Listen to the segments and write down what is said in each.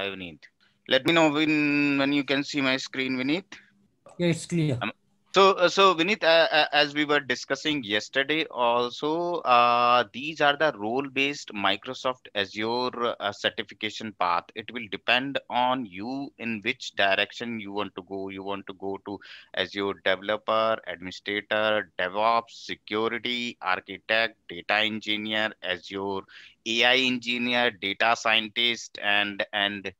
Hi, Vineet. Let me know when, when you can see my screen, Vineet. Yes, it's clear. Am, um, so, uh, so Vinith, uh, uh, as we were discussing yesterday, also uh, these are the role-based Microsoft Azure uh, certification path. It will depend on you in which direction you want to go. You want to go to Azure developer, administrator, DevOps, security, architect, data engineer, Azure AI engineer, data scientist, and and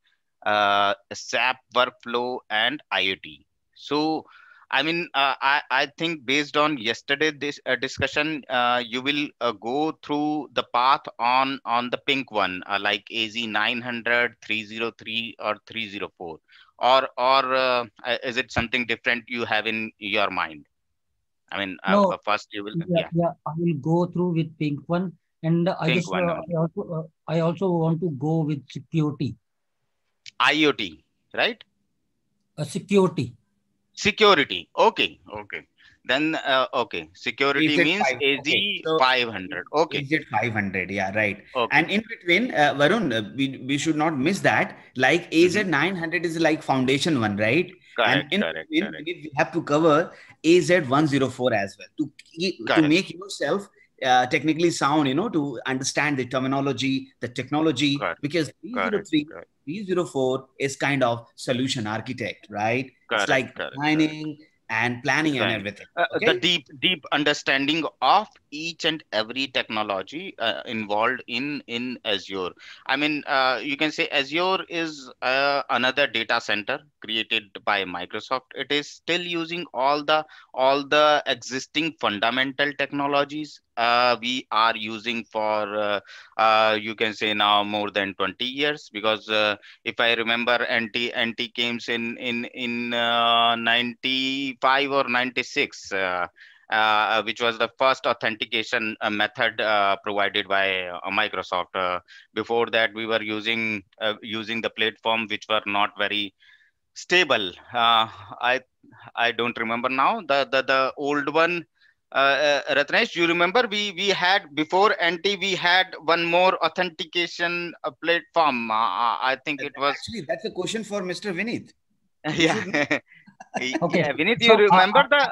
uh, SAP workflow and IoT. So I mean, uh, I, I think based on yesterday this uh, discussion, uh, you will uh, go through the path on on the pink one, uh, like AZ 900, 303, or 304, or or uh, is it something different you have in your mind? I mean, no, first you will. Yeah, yeah, yeah. I will go through with pink one, and pink I just one, I also I also want to go with security. IoT, right? A security Security. Okay. Okay. Then uh, okay, security means five, AG okay. So, 500. Okay. 500. Yeah, right. Okay. And in between, uh, Varun, uh, we, we should not miss that. Like AZ mm -hmm. 900 is like foundation one, right? Correct. And in correct, between, correct. we have to cover AZ 104 as well to keep, to make yourself uh, technically sound, you know, to understand the terminology, the technology, correct. because 303 correct. B04 is kind of solution architect, right? it's like mining and planning and everything. Okay? Uh, the deep, deep understanding of each and every technology uh, involved in in Azure. I mean, uh, you can say Azure is uh, another data center created by Microsoft. It is still using all the all the existing fundamental technologies uh, we are using for uh, uh, you can say now more than 20 years because uh, if i remember anti anti came in in in uh, 95 or 96 uh, uh, which was the first authentication uh, method uh, provided by uh, Microsoft. Uh, before that, we were using using the platform which were not very stable. I I don't remember now the the, the old one. Ratnesh, you remember we we had before NT we had one more authentication platform. I think it was actually that's a question for Mr. Vinith. yeah. okay. yeah, Vinith, so, you remember the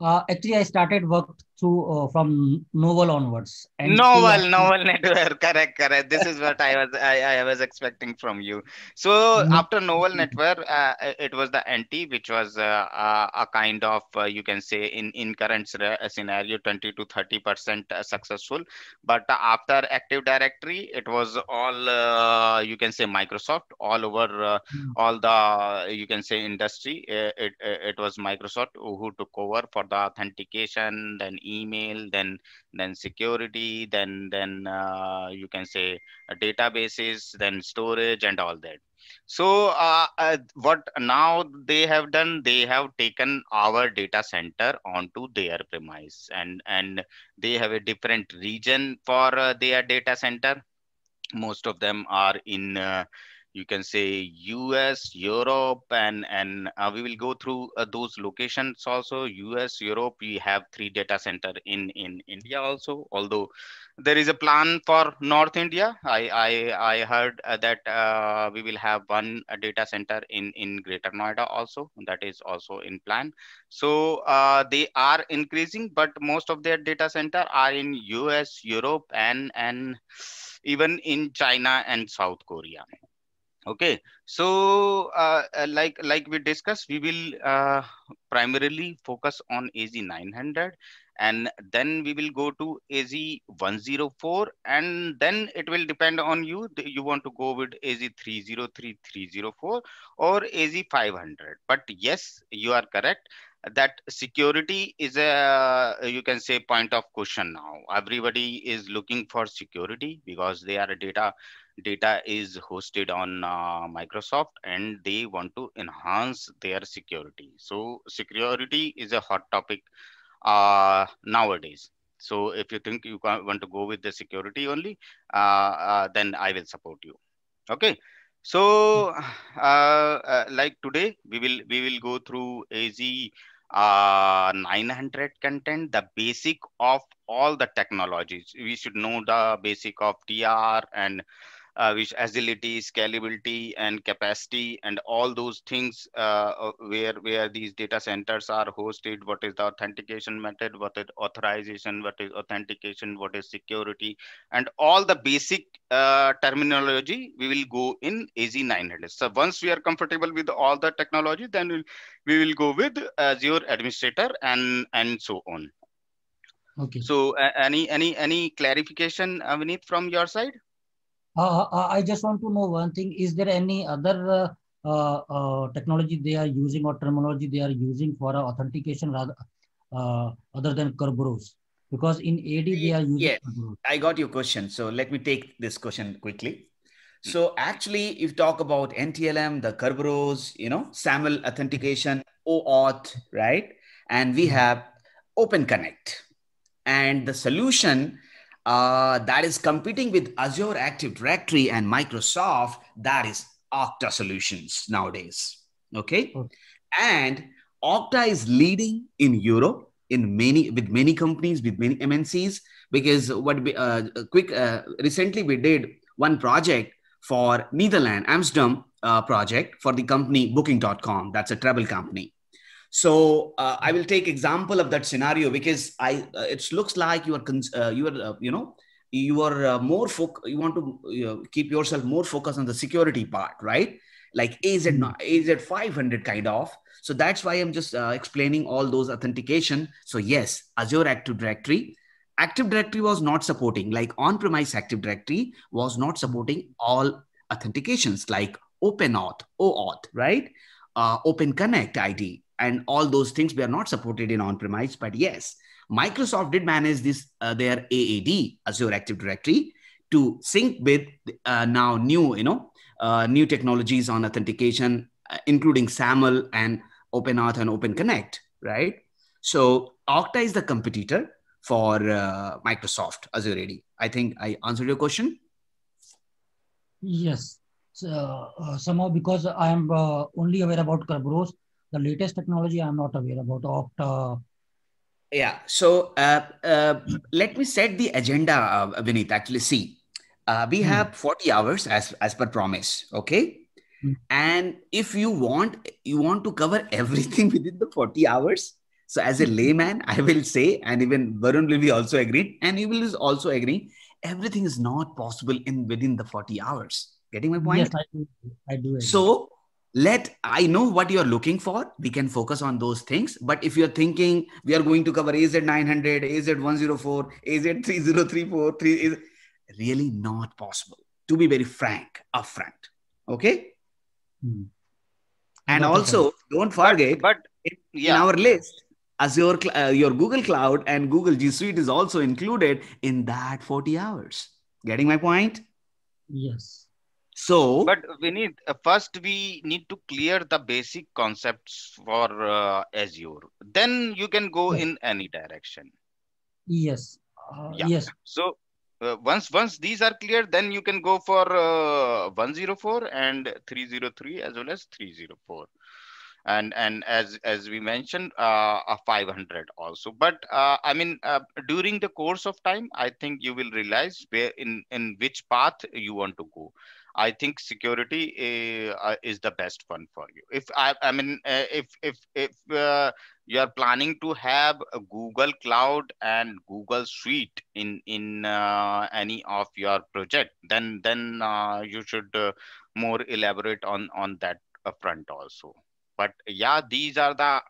uh, actually I started work to uh, from novel onwards. And novel, to, novel network. Correct, correct. This is what I was I, I was expecting from you. So mm-hmm. after novel network, uh, it was the NT, which was uh, uh, a kind of uh, you can say in in current uh, scenario, twenty to thirty percent successful. But after Active Directory, it was all you can say Microsoft all over mm-hmm. all the you can say industry. It, it, it was Microsoft who took over for the authentication, then email, then then security, then then uh, you can say databases, then storage, and all that. So uh, uh, what now they have done, they have taken our data center onto their premise, and and they have a different region for uh, their data center. Most of them are in uh, you can say US, Europe, and, and uh, we will go through uh, those locations also. US, Europe, we have three data center in, in India also, although there is a plan for North India. I, I, I heard uh, that uh, we will have one uh, data center in, in Greater Noida also, that is also in plan. So uh, they are increasing, but most of their data center are in US, Europe, and, and even in China and South Korea okay so uh, uh, like like we discussed we will uh, primarily focus on az 900 and then we will go to az 104 and then it will depend on you you want to go with az 303 304 or az 500 but yes you are correct that security is a uh, you can say point of question now everybody is looking for security because they are a data data is hosted on uh, Microsoft and they want to enhance their security. So security is a hot topic uh, nowadays. So if you think you want to go with the security only, uh, uh then I will support you. Okay. So uh, uh, like today, we will we will go through AZ 900 content, the basic of all the technologies. We should know the basic of TR and uh, which agility, scalability, and capacity, and all those things uh, uh, where where these data centers are hosted. What is the authentication method? What is authorization? What is authentication? What is security? And all the basic terminology we will go in AZ900. So once we are comfortable with all the technology, then we'll, we will go with Azure administrator and and so on okay so uh, any any any clarification avneet from your side uh, uh, I just want to know one thing. Is there any other uh, uh, uh technology they are using or terminology they are using for authentication rather other than Kerberos? Because in AD they are using. Yeah, Kerberos. I got your question. So let me take this question quickly. Hmm. So actually, if you talk about NTLM, the Kerberos, you know, SAML authentication, OAuth, right? And we hmm. have Open Connect. And the solution uh, that is competing with Azure Active Directory and Microsoft, that is Okta Solutions nowadays. Okay. And Okta is leading in Europe in many with many companies with many MNCs because what we, uh, quick uh, recently we did one project for Netherlands Amsterdam uh, project for the company Booking.com. That's a travel company. So uh, I will take example of that scenario because I uh, it looks like you are uh, you are uh, you know you are uh, more foc- you want to keep yourself more focused on the security part, right? Like hmm. is it 500 kind of. So that's why I'm just uh, explaining all those authentication. So yes, Azure Active Directory. Active Directory was not supporting, like on-premise Active Directory was not supporting all authentications like Open auth OAuth, right? Uh, Open Connect ID, and all those things were not supported in on-premise. But yes, Microsoft did manage this uh, their AAD Azure Active Directory to sync with uh, now new you know uh, new technologies on authentication, uh, including SAML and OpenAuth and OpenConnect, right? So Okta is the competitor for uh, Microsoft Azure AD. I think I answered your question. Yes, so, uh, somehow because I am only aware about Kerberos the latest technology i'm not aware about opta yeah so uh, uh, let me set the agenda uh, vinith actually see uh, we hmm. have 40 hours as as per promise okay hmm. and if you want you want to cover everything within the 40 hours so as a hmm. layman i will say and even varun will be also agreed and you will also agree everything is not possible in within the 40 hours getting my point yes, I do. I do so let i know what you're looking for we can focus on those things but if you're thinking we are going to cover az 900 az 104 az 3034 3 is really not possible to be very frank upfront okay hmm. and also don't forget but, but in, yeah. in our list azure uh, your google cloud and google g suite is also included in that 40 hours getting my point yes so, but we need uh, first we need to clear the basic concepts for uh, Azure. Then you can go yes. in any direction. Yes. Uh, yeah. Yes. So uh, once once these are clear, then you can go for uh, 104 and 303 as well as 304 and and as as we mentioned uh, a 500 also but uh, i mean uh, during the course of time i think you will realize where in in which path you want to go I think security eh, uh, is the best one for you. If I, I mean, uh, if if if uh, you are planning to have a Google Cloud and Google Suite in in uh, any of your project, then then uh, you should uh, more elaborate on on that front also. But yeah, these are the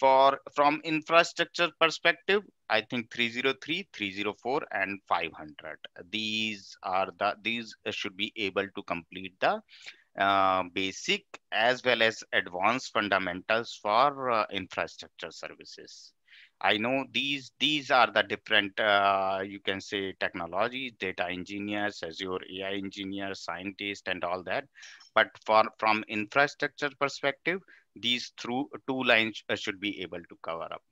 for from infrastructure perspective i think 303 304 and 500 these are the these should be able to complete the uh, basic as well as advanced fundamentals for uh, infrastructure services i know these these are the different uh, you can say technologies data engineers azure ai engineers scientists and all that but for from infrastructure perspective these through two lines uh, should be able to cover up.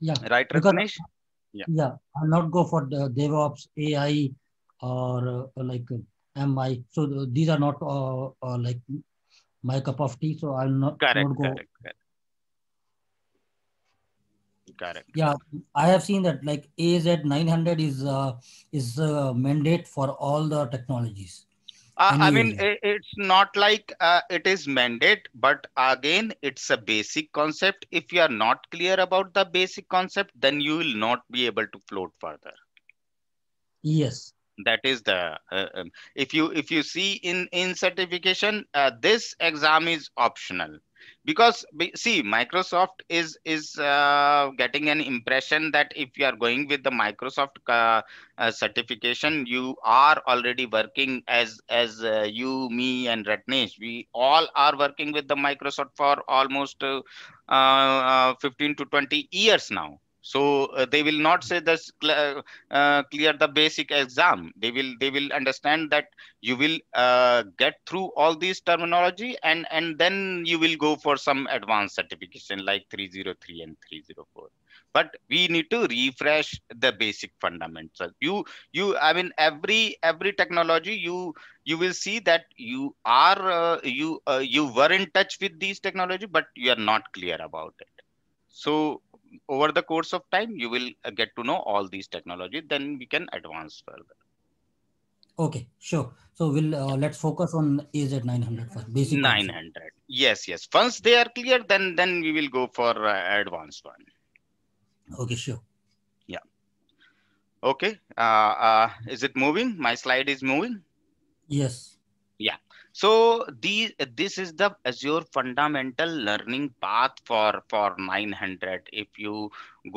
Yeah. Right, Ratnesh? Yeah. yeah. I'll not go for the DevOps, AI, or uh, like uh, MI. So th uh, these are not uh, uh, like my cup of tea. So I'll not, correct, not go. Correct, correct. Correct. Yeah, I have seen that like AZ 900 is is mandate for all the technologies. Uh, I hmm. mean, it, it's not like uh, it is mandate, but again, it's a basic concept. If you are not clear about the basic concept, then you will not be able to float further. Yes. That is the uh, um, if you if you see in in certification, uh, this exam is optional because see microsoft is is uh, getting an impression that if you are going with the microsoft uh, uh, certification you are already working as as uh, you me and ratnesh we all are working with the microsoft for almost uh, uh, 15 to 20 years now so uh, they will not say this cl- uh, uh, clear the basic exam they will they will understand that you will uh, get through all these terminology and and then you will go for some advanced certification like 303 and 304 but we need to refresh the basic fundamentals you you i mean every every technology you you will see that you are uh, you uh, you were in touch with these technology but you are not clear about it so over the course of time you will uh, get to know all these technology then we can advance further okay sure so we'll uh, let's focus on az 900 first 900 yes yes once they are clear then then we will go for uh, advanced one okay sure yeah okay uh, uh is it moving my slide is moving yes yeah so these this is the azure fundamental learning path for for 900 if you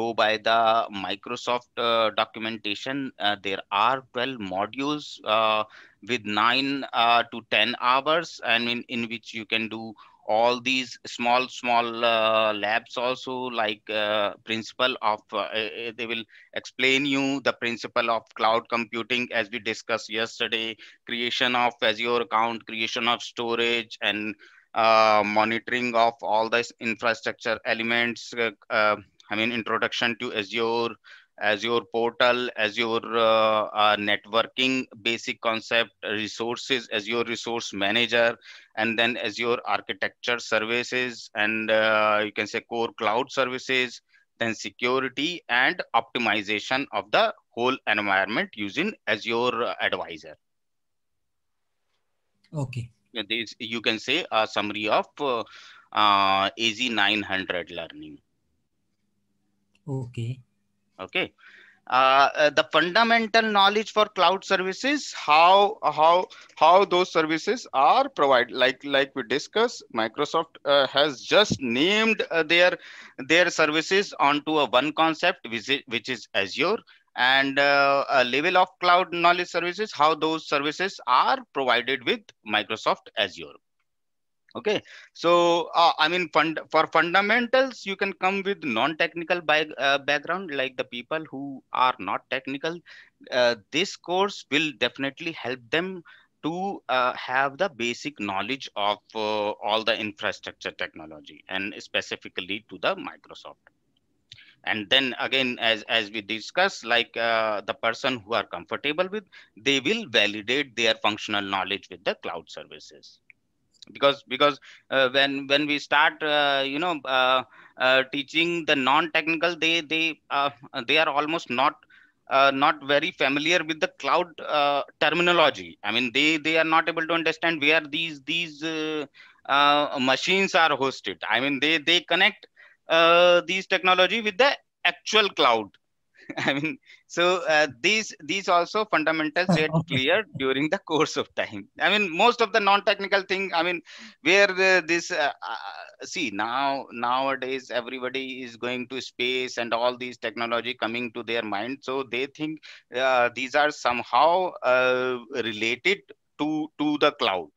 go by the microsoft uh, documentation uh, there are 12 modules uh, with 9 uh, to 10 hours i mean in which you can do all these small small uh, labs also like uh, principle of uh, eh, eh, they will explain you the principle of cloud computing as we discussed yesterday creation of azure account creation of storage and uh, monitoring of all these infrastructure elements uh, uh, i mean introduction to azure as your portal, as your uh, uh, networking basic concept, resources, as your resource manager, and then as your architecture services, and uh, you can say core cloud services, then security and optimization of the whole environment using as your advisor. Okay. This, you can say a summary of uh, uh, AZ900 learning. Okay okay uh, uh, the fundamental knowledge for cloud services how how how those services are provided like like we discussed microsoft uh, has just named uh, their their services onto a one concept which is azure and uh, a level of cloud knowledge services how those services are provided with microsoft azure okay so uh, i mean fund for fundamentals you can come with non technical by, uh, background like the people who are not technical uh, this course will definitely help them to uh, have the basic knowledge of uh, all the infrastructure technology and specifically to the microsoft and then again as as we discuss, like uh, the person who are comfortable with they will validate their functional knowledge with the cloud services because because uh, when when we start uh, you know uh, uh, teaching the non-technical they they uh, they are almost not not very familiar with the cloud terminology i mean they they are not able to understand where these these machines are hosted i mean they they connect these technology with the actual cloud I mean, so uh, these these also fundamentals get ah, clear during the course of time. I mean, most of the non-technical thing. I mean, where this uh, uh, see now nowadays everybody is going to space and all these technology coming to their mind, so they think uh, these are somehow uh, related to to the cloud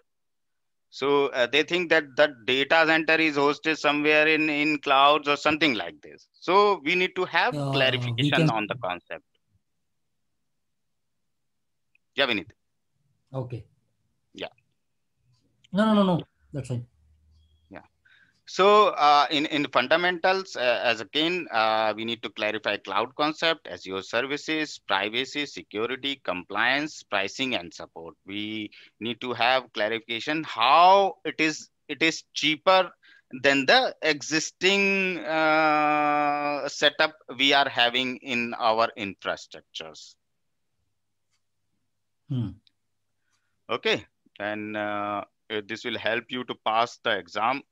so uh, they think that that data center is hosted somewhere in in clouds or something like this. So we need to have uh, clarification can... on the concept. Yeah, need. Okay. Yeah. No, no, no, no. That's fine. So uh, in, in the fundamentals, uh, as again, uh, we need to clarify cloud concept, Azure services, privacy, security, compliance, pricing, and support. We need to have clarification how it is it is cheaper than the existing uh, setup we are having in our infrastructures. Hmm. Okay, and uh, this will help you to pass the exam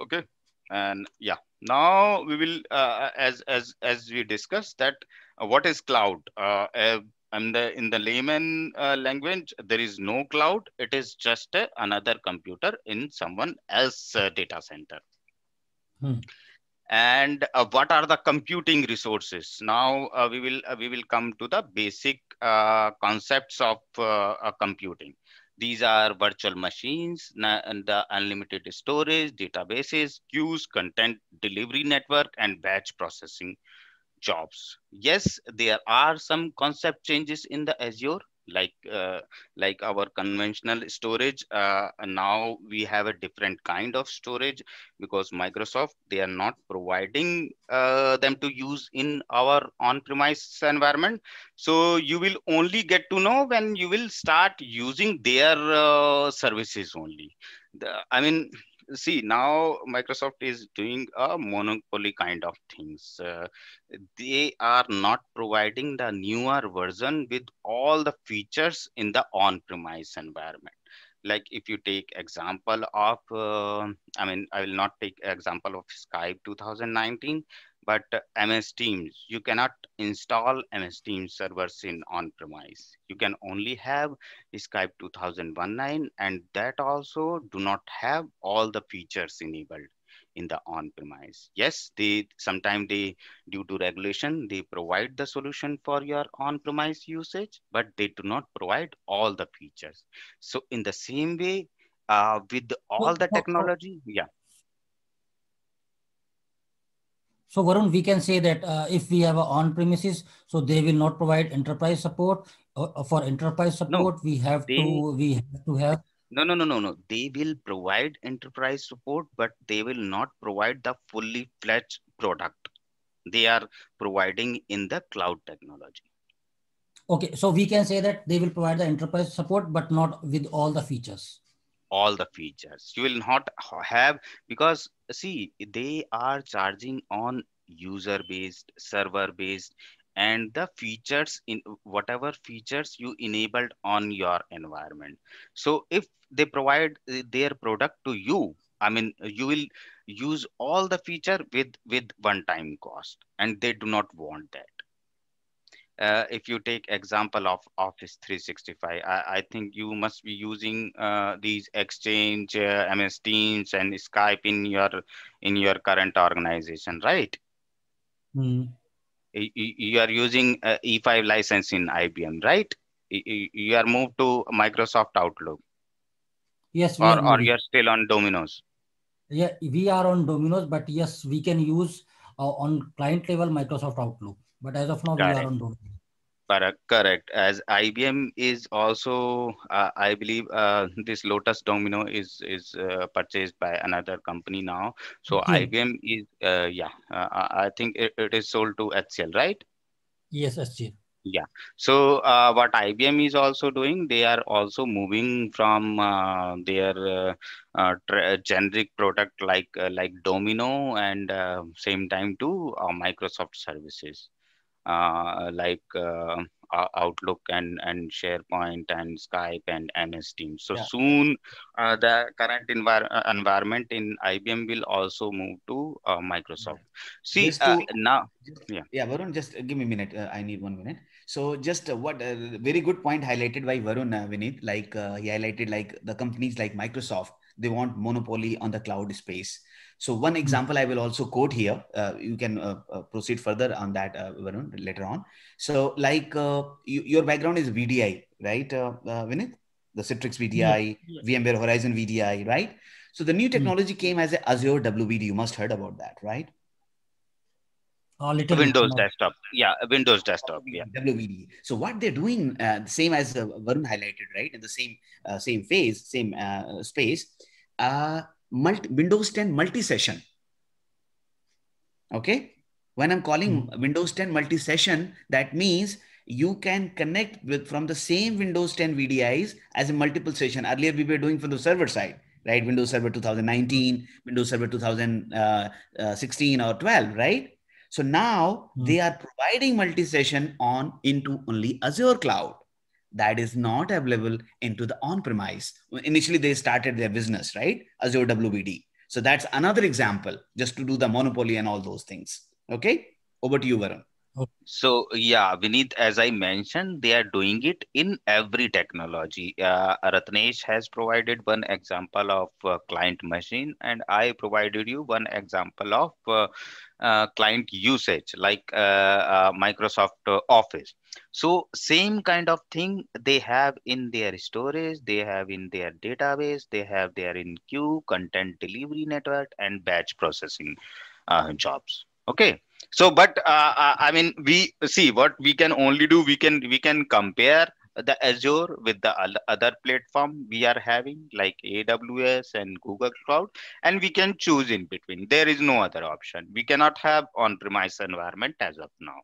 okay and yeah now we will uh, uh, as as as we discussed that uh, what is cloud uh, uh in the, in the layman uh, language there is no cloud it is just another computer in someone else data center hmm. and what are the computing resources now we will we will come to the basic concepts of computing these are virtual machines, the unlimited storage, databases, queues, content delivery network, and batch processing jobs. Yes, there are some concept changes in the Azure like uh, like our conventional storage uh, now we have a different kind of storage because microsoft they are not providing uh, them to use in our on premise environment so you will only get to know when you will start using their uh, services only the, i mean see now microsoft is doing a monopoly kind of things uh, they are not providing the newer version with all the features in the on premise environment like if you take example of uh, i mean i will not take example of skype 2019 but MS Teams, you cannot install MS Teams servers in on-premise. You can only have Skype 2019 and that also do not have all the features enabled in the on-premise. Yes, they sometimes they due to regulation, they provide the solution for your on-premise usage, but they do not provide all the features. So in the same way, uh, with all the technology, yeah So Varun, we can say that uh, if we have on-premises, so they will not provide enterprise support. Uh, uh for enterprise support, no, we have they, to we have to have. No, no, no, no, no. They will provide enterprise support, but they will not provide the fully fledged product. They are providing in the cloud technology. Okay, so we can say that they will provide the enterprise support, but not with all the features all the features you will not have because see they are charging on user based server based and the features in whatever features you enabled on your environment so if they provide uh, their product to you i mean you will use all the feature with with one time cost and they do not want that uh, if you take example of office 365 i, I think you must be using uh, these exchange uh, ms teams and skype in your in your current organization right Hmm. You, you are using uh, E5 license in IBM, right? You, are moved to Microsoft Outlook. Yes. Or, or you're still on Domino's. Yeah, we are on Domino's, but yes, we can use uh, on client level Microsoft Outlook. But as of now, Got we it. are on Domino's. Correct, correct. As IBM is also, uh, I believe, uh, this Lotus Domino is is uh, purchased by another company now. So okay. IBM is, uh, yeah, uh, I think it, it is sold to HCL, right? Yes, HCL. Yeah. So uh, what IBM is also doing, they are also moving from their generic product like like Domino and same time to Microsoft services. Uh, like uh, Outlook and, and SharePoint and Skype and MS Teams. So yeah. soon, uh, the current envir- uh, environment in IBM will also move to uh, Microsoft. See to, uh, now, just, yeah, yeah, Varun, just give me a minute. I need one minute. So just what very good point highlighted by Varun Vinith, like he highlighted like the companies like Microsoft they want monopoly on the cloud space so one hmm. example i will also quote here uh, you can uh, uh, proceed further on that uh, later on so like uh, you, your background is vdi right uh, vinith the citrix vdi yeah, yeah. vmware horizon vdi right so the new hmm. technology mm. came as a azure wvd you must heard about that right a little Windows bit, desktop. Yeah, Windows desktop. Yeah. WVD. So what they're doing, uh, same as uh, Varun highlighted, right? In the same uh, same phase, same uh, space, uh, multi, Windows 10 multi-session. Okay. When I'm calling hmm. Windows 10 multi-session, that means you can connect with from the same Windows 10 VDIs as a multiple session. Earlier we were doing from the server side, right? Windows Server 2019, Windows Server 2016 uh, uh, or 12, right? So now hmm. they are providing multi-session on into only Azure cloud that is not available into the on-premise. Initially, they started their business, right? Azure WBD. So that's another example just to do the monopoly and all those things. Okay, over to you, Varun. So yeah, Vineet, as I mentioned, they are doing it in every technology. Uh, Ratnesh has provided one example of uh, client machine, and I provided you one example of uh, uh, client usage, like uh, uh, Microsoft Office. So same kind of thing they have in their storage, they have in their database, they have their in queue, content delivery network, and batch processing uh, jobs. Okay so but uh, uh, i mean we see what we can only do we can we can compare the azure with the other platform we are having like aws and google cloud and we can choose in between there is no other option we cannot have on premise environment as of now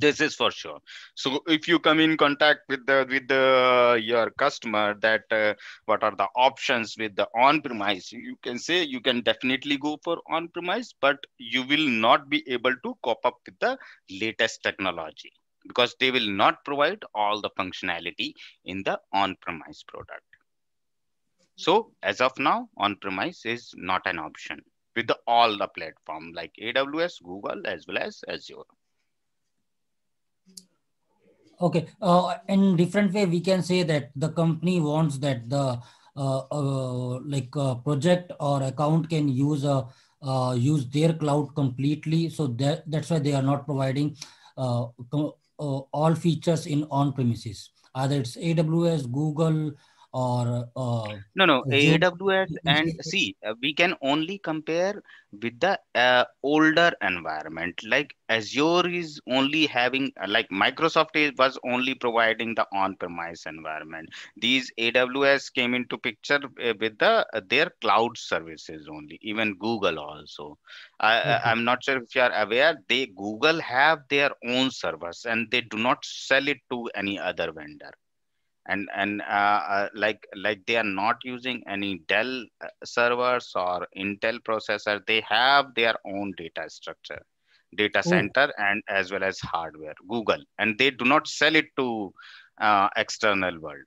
this is for sure so if you come in contact with the with the your customer that uh, what are the options with the on premise you can say you can definitely go for on premise but you will not be able to cope up with the latest technology because they will not provide all the functionality in the on premise product so as of now on premise is not an option with the, all the platform like aws google as well as azure Okay. Uh, in different way, we can say that the company wants that the uh, uh, like uh, project or account can use a uh, uh, use their cloud completely. So that that's why they are not providing all features in on premises. Either it's AWS, Google, or uh, no no aws and see uh, we can only compare with the uh, older environment like azure is only having uh, like microsoft was only providing the on-premise environment these aws came into picture uh, with the their cloud services only even google also I, i'm not sure if you are aware they google have their own servers and they do not sell it to any other vendor and and uh, uh, like like they are not using any dell uh, servers or intel processor they have their own data structure data oh. center and as well as hardware google and they do not sell it to uh, external world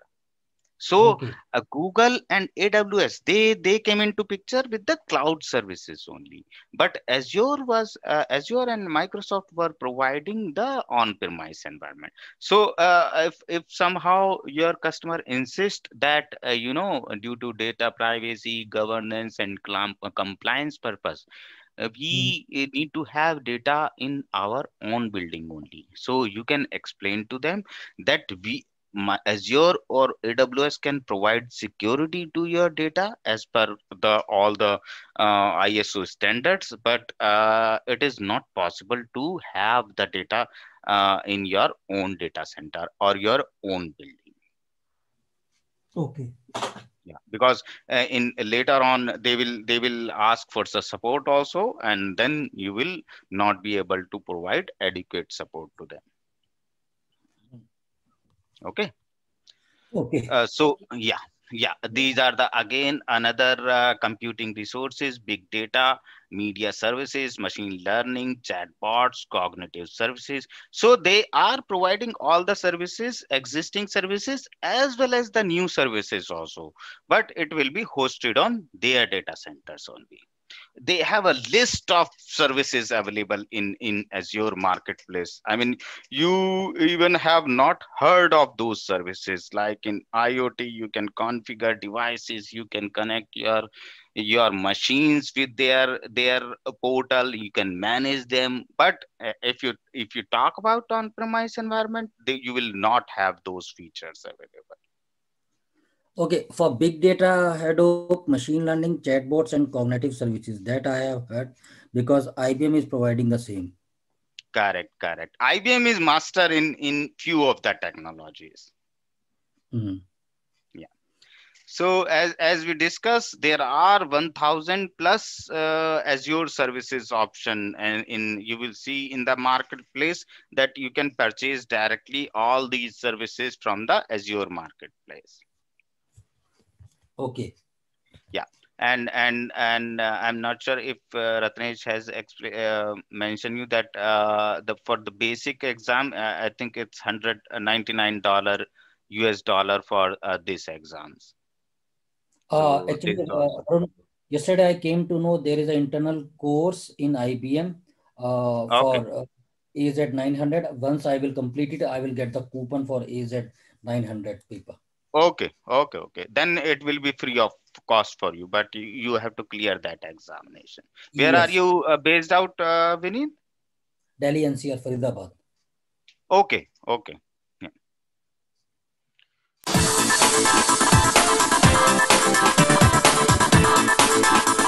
so okay. uh, Google and AWS, they they came into picture with the cloud services only. But Azure was uh, Azure and Microsoft were providing the on-premise environment. So uh, if if somehow your customer insists that uh, you know due to data privacy, governance, and uh, compliance purpose, uh, we mm. need to have data in our own building only so you can explain to them that we my Azure or AWS can provide security to your data as per the all the uh, ISO standards, but uh, it is not possible to have the data uh, in your own data center or your own building. Okay. Yeah, because uh, in later on they will they will ask for the support also, and then you will not be able to provide adequate support to them okay okay uh, so yeah yeah these are the again another uh, computing resources big data media services machine learning chatbots cognitive services so they are providing all the services existing services as well as the new services also but it will be hosted on their data centers only they have a list of services available in in azure marketplace i mean you even have not heard of those services like in iot you can configure devices you can connect your your machines with their their portal you can manage them but eh, if you if you talk about on premise environment they, you will not have those features available Okay, for big data, Hadoop, machine learning, chatbots, and cognitive services that I have heard because IBM is providing the same. Correct, correct. IBM is master in in few of the technologies. Mm. Yeah. So as as we discussed, there are 1,000 plus uh, Azure services option, and in you will see in the marketplace that you can purchase directly all these services from the Azure marketplace. Okay. Yeah. And and and uh, I'm not sure if uh, Ratnesh has uh, mentioned you that uh, the for the basic exam, uh, I think it's hundred uh, ninety nine dollar US dollar for these exams. So actually, yesterday I came to know there is an internal course in IBM okay. for AZ 900. Once I will complete it, I will get the coupon for AZ 900 paper. Okay, okay, okay. Then it will be free of cost for you, but you have to clear that examination. Where yes. are you uh, based out, uh, Vineen? Delhi NCR, Faridabad. Okay, okay. Yeah.